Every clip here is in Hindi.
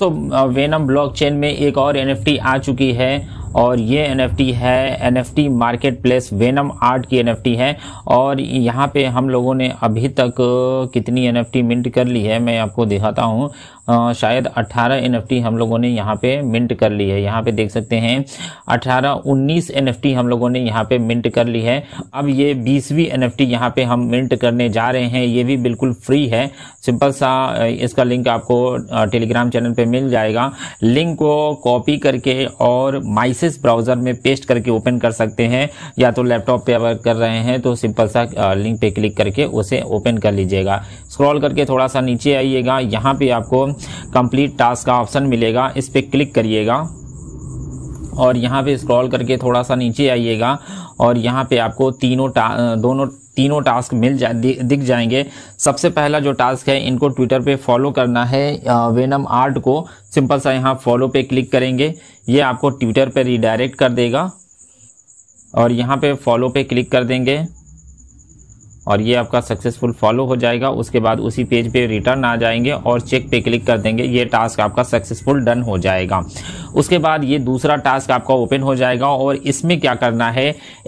तो वेनम ब्लॉकचेन में एक और एनएफटी आ चुकी है और ये एनएफटी है NFT market place Venom art की एनएफटी है और यहाँ पे हम लोगों ने अभी तक कितनी एनएफटी मिंट कर ली है मैं आपको दिखाता हूँ शायद 18 एन हम लोगों ने यहाँ पे मिंट कर ली है यहाँ पे देख सकते हैं 18 19 एन हम लोगों ने यहाँ पे मिंट कर ली है अब ये 20वीं टी यहाँ पे हम मिंट करने जा रहे हैं ये भी बिल्कुल फ्री है सिंपल सा इसका लिंक आपको टेलीग्राम चैनल पे मिल जाएगा लिंक को कॉपी करके और माइसिस ब्राउज़र में पेस्ट करके ओपन कर सकते हैं या तो लैपटॉप पे अगर कर रहे हैं तो सिंपल सा लिंक पे क्लिक करके उसे ओपन कर लीजिएगा स्क्रॉल करके थोड़ा सा नीचे आइएगा यहाँ पे आपको कंप्लीट टास्क का ऑप्शन मिलेगा इस पर क्लिक करिएगा और यहाँ पे स्क्रॉल करके थोड़ा सा नीचे आइएगा और यहाँ पे आपको तीनों दोनों तीनों टास्क मिल जा दिख जाएंगे सबसे पहला जो टास्क है इनको ट्विटर पे फॉलो करना है वेनम आर्ट को सिंपल सा यहाँ फॉलो पे क्लिक करेंगे ये आपको ट्विटर पे रिडायरेक्ट कर देगा और यहाँ पे फॉलो पे क्लिक कर देंगे और ये आपका सक्सेसफुल फॉलो हो जाएगा उसके बाद उसी पेज पे रिटर्न आ जाएंगे और चेक पे क्लिक कर देंगे ये टास्क आपका सक्सेसफुल डन हो जाएगा उसके बाद ये दूसरा टास्क आपका ओपन हो जाएगा और इसमें क्या करना है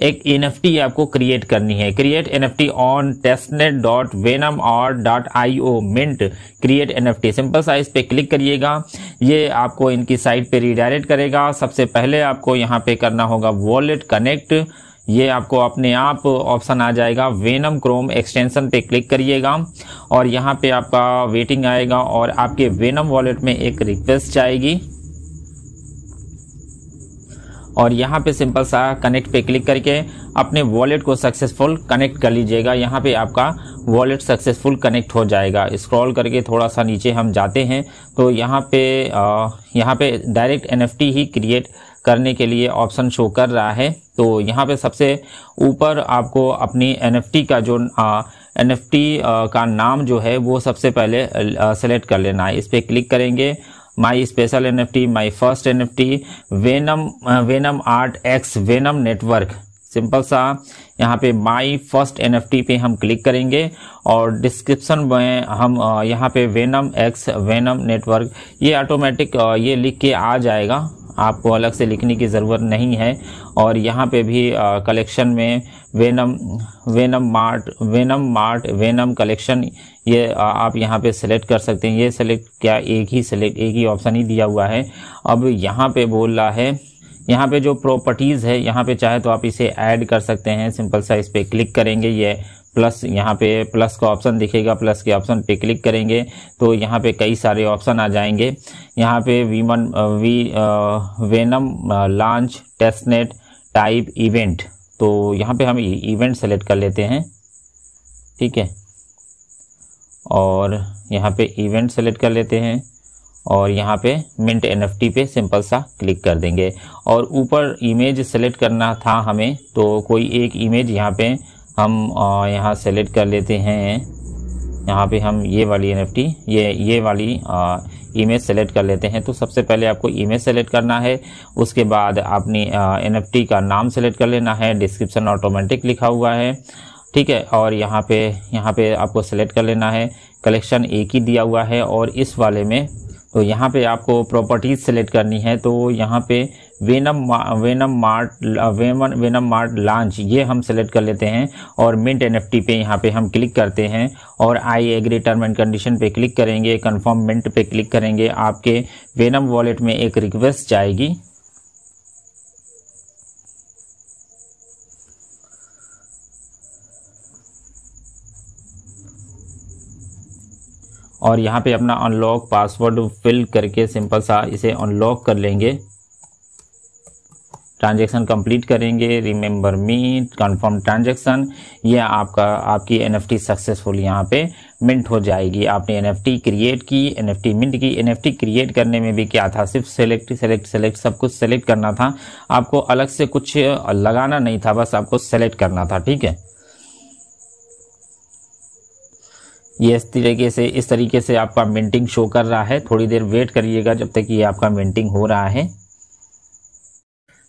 एक एन आपको क्रिएट करनी है create an on testnet dot Venom और dot I O mint create an simple size पे पर क्लिक करिएगा ये आपको इनकी साइट पे रिडायरेक्ट करेगा सबसे पहले आपको यहाँ पे करना होगा वॉलेट कनेक्ट ये आपको अपने आप ऑप्शन आ जाएगा वेनम क्रोम एक्सटेंशन पे क्लिक करिएगा और यहाँ पे आपका वेटिंग आएगा और आपके वेनम वॉलेट में एक रिक्वेस्ट जाएगी और यहाँ पे सिंपल सा कनेक्ट पे क्लिक करके अपने वॉलेट को सक्सेसफुल कनेक्ट कर लीजिएगा यहाँ पे आपका वॉलेट सक्सेसफुल कनेक्ट हो जाएगा स्क्रॉल करके थोड़ा सा नीचे हम जाते हैं तो यहाँ पे आ, यहाँ पे डायरेक्ट एनएफटी ही क्रिएट करने के लिए ऑप्शन शो कर रहा है तो यहाँ पे सबसे ऊपर आपको अपनी एन का जो एन एफ का नाम जो है वो सबसे पहले सेलेक्ट कर लेना है इस पर क्लिक करेंगे my special N F T my first N F T Venom Venom art X Venom network simple सा यहाँ पे माई फर्स्ट एन एफ पे हम क्लिक करेंगे और डिस्क्रिप्शन में हम यहाँ पे वेनम एक्स वेनम नेटवर्क ये ऑटोमेटिक ये लिख के आ जाएगा आपको अलग से लिखने की ज़रूरत नहीं है और यहाँ पे भी कलेक्शन में Venom Venom mart Venom mart Venom collection ये आप यहाँ पे सेलेक्ट कर सकते हैं ये सेलेक्ट क्या एक ही सेलेक्ट एक ही ऑप्शन ही दिया हुआ है अब यहाँ पे बोल रहा है यहाँ पे जो प्रॉपर्टीज़ है यहाँ पे चाहे तो आप इसे ऐड कर सकते हैं सिंपल सा इस पर क्लिक करेंगे ये प्लस यहाँ पे प्लस का ऑप्शन दिखेगा प्लस के ऑप्शन पे क्लिक करेंगे तो यहाँ पे कई सारे ऑप्शन आ जाएंगे यहाँ पे women we Venom launch testnet type event तो यहाँ पे हम इवेंट सेलेक्ट कर लेते हैं ठीक है और यहाँ पे इवेंट सेलेक्ट कर लेते हैं और यहाँ पे मिंट एन पे सिंपल सा क्लिक कर देंगे और ऊपर इमेज सेलेक्ट करना था हमें तो कोई एक इमेज यहाँ पे हम यहाँ सेलेक्ट कर लेते हैं यहाँ पे हम ये वाली एन ये ये वाली इमेज सेलेक्ट कर लेते हैं तो सबसे पहले आपको इमेज सेलेक्ट करना है उसके बाद अपनी एन का नाम सेलेक्ट कर लेना है डिस्क्रिप्शन ऑटोमेटिक लिखा हुआ है ठीक है और यहाँ पे यहाँ पे आपको सेलेक्ट कर लेना है कलेक्शन एक ही दिया हुआ है और इस वाले में तो यहाँ पे आपको प्रॉपर्टीज़ सेलेक्ट करनी है तो यहाँ पे Venom Venom mart Venom Venom mart launch ये हम सेलेक्ट कर लेते हैं और मिंट एन पे यहाँ पे हम क्लिक करते हैं और I agree term and condition पे क्लिक करेंगे कन्फर्म मिंट पे क्लिक करेंगे आपके वेनम वॉलेट में एक रिक्वेस्ट जाएगी और यहाँ पे अपना अनलॉक पासवर्ड फिल करके सिंपल सा इसे अनलॉक कर लेंगे ट्रांजेक्शन कंप्लीट करेंगे रिमेंबर मी कन्फर्म ट्रांजेक्शन ये आपका आपकी एन एफ टी सक्सेसफुल यहाँ पे मिंट हो जाएगी आपने एन एफ टी क्रिएट की एन एफ टी मिंट की एन एफ टी क्रिएट करने में भी क्या था सिर्फ सेलेक्ट सेलेक्ट सेलेक्ट सब कुछ सेलेक्ट करना था आपको अलग से कुछ लगाना नहीं था बस आपको सेलेक्ट करना था ठीक है ये इस तरीके से इस तरीके से आपका मिंटिंग शो कर रहा है थोड़ी देर वेट करिएगा जब तक ये आपका मिंटिंग हो रहा है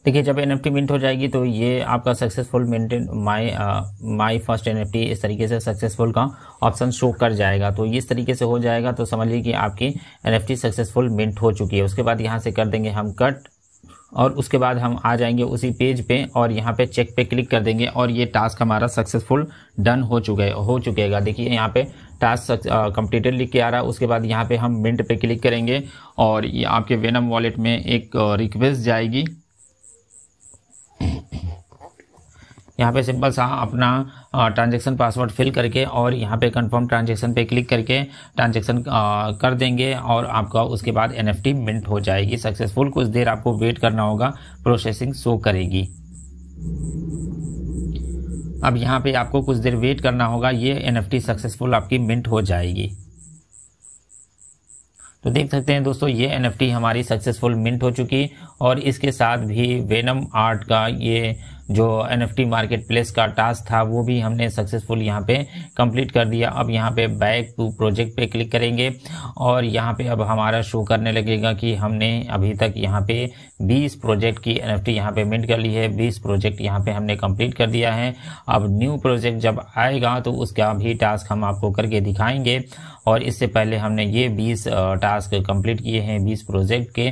देखिए जब एन मिंट हो जाएगी तो ये आपका successful maintain my my first N इस तरीके से सक्सेसफुल का ऑप्शन शो कर जाएगा तो इस तरीके से हो जाएगा तो समझिए कि आपकी एन सक्सेसफुल मिंट हो चुकी है उसके बाद यहाँ से कर देंगे हम कट और उसके बाद हम आ जाएंगे उसी पेज पे और यहाँ पे चेक पे क्लिक कर देंगे और ये टास्क हमारा सक्सेसफुल डन हो है हो चुकेगा देखिए यहाँ पे टास्क कंप्लीटेड uh, लिख के आ रहा है उसके बाद यहाँ पे हम मिंट पे क्लिक करेंगे और ये आपके वेनम वॉलेट में एक रिक्वेस्ट uh, जाएगी यहाँ पे सिंपल सा अपना ट्रांजेक्शन पासवर्ड फिल करके और यहाँ पे कंफर्म ट्रांजेक्शन पे क्लिक करके ट्रांजेक्शन कर देंगे और आपका उसके बाद एन मिंट हो जाएगी सक्सेसफुल कुछ देर आपको वेट करना होगा प्रोसेसिंग शो करेगी अब यहाँ पे आपको कुछ देर वेट करना होगा ये एन सक्सेसफुल आपकी मिंट हो जाएगी तो देख सकते हैं दोस्तों ये एन हमारी सक्सेसफुल मिंट हो चुकी और इसके साथ भी वेनम आर्ट का ये जो N F T market place का टास्क था वो भी हमने सक्सेसफुल यहाँ पे कंप्लीट कर दिया अब यहाँ पे बैक टू प्रोजेक्ट पे क्लिक करेंगे और यहाँ पे अब हमारा शो करने लगेगा कि हमने अभी तक यहाँ पे 20 प्रोजेक्ट की एन एफ टी यहाँ पे मिंट कर ली है 20 प्रोजेक्ट यहाँ पे हमने कंप्लीट कर दिया है अब न्यू प्रोजेक्ट जब आएगा तो उसका भी टास्क हम आपको करके दिखाएंगे और इससे पहले हमने ये 20 टास्क कंप्लीट किए हैं 20 प्रोजेक्ट के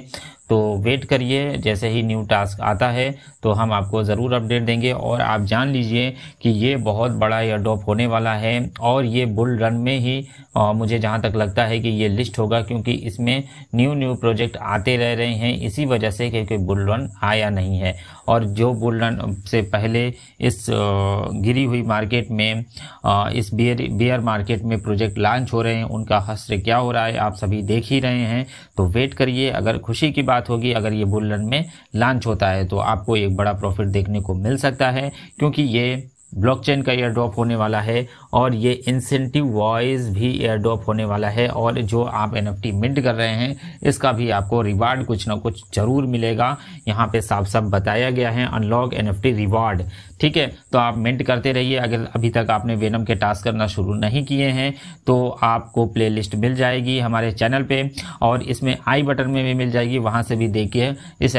तो वेट करिए जैसे ही न्यू टास्क आता है तो हम आपको ज़रूर अपडेट देंगे और आप जान लीजिए कि ये बहुत बड़ा ड्रॉप होने वाला है और ये बुल रन में ही आ, मुझे जहाँ तक लगता है कि ये लिस्ट होगा क्योंकि इसमें न्यू न्यू प्रोजेक्ट आते रह रहे हैं इसी वजह से क्योंकि बुल रन आया नहीं है और जो बुल रन से पहले इस गिरी हुई मार्केट में इस बियर बियर मार्केट में प्रोजेक्ट लॉन्च हो रहे हैं उनका हस्त्र क्या हो रहा है आप सभी देख ही रहे हैं तो वेट करिए अगर खुशी की बात बात होगी अगर ये बुल रन में लॉन्च होता है तो आपको एक बड़ा प्रॉफिट देखने को मिल सकता है क्योंकि ये ब्लॉकचेन का एयर ड्रॉप होने वाला है और ये इंसेंटिव वॉइस भी एयर ड्रॉप होने वाला है और जो आप एन एफ मिंट कर रहे हैं इसका भी आपको रिवार्ड कुछ ना कुछ जरूर मिलेगा यहाँ पे साफ साफ बताया गया है अनलॉक एन एफ रिवार्ड ठीक है तो आप मिंट करते रहिए अगर अभी तक आपने वेनम के टास्क करना शुरू नहीं किए हैं तो आपको प्लेलिस्ट मिल जाएगी हमारे चैनल पे और इसमें आई बटन में भी मिल जाएगी वहाँ से भी देखिए इस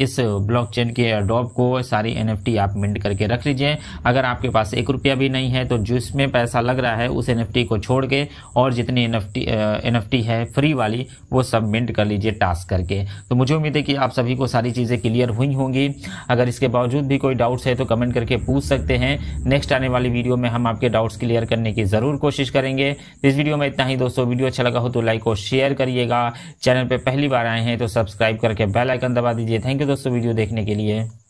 इस ब्लॉकचेन के डॉप को सारी एनएफटी आप मिंट करके रख लीजिए अगर आपके पास एक रुपया भी नहीं है तो जिसमें पैसा लग रहा है उस एन को छोड़ के और जितनी एन एफ है फ्री वाली वो सब मिंट कर लीजिए टास्क करके तो मुझे उम्मीद है कि आप सभी को सारी चीज़ें क्लियर हुई होंगी अगर इसके बावजूद भी कोई डाउट्स है तो कमेंट करके पूछ सकते हैं नेक्स्ट आने वाली वीडियो में हम आपके डाउट्स क्लियर करने की ज़रूर कोशिश करेंगे तो इस वीडियो में इतना ही दोस्तों वीडियो अच्छा लगा हो तो लाइक और शेयर करिएगा चैनल पर पहली बार आए हैं तो सब्सक्राइब करके बेल आइकन दबा दीजिए थैंक यू दोस्तों वीडियो देखने के लिए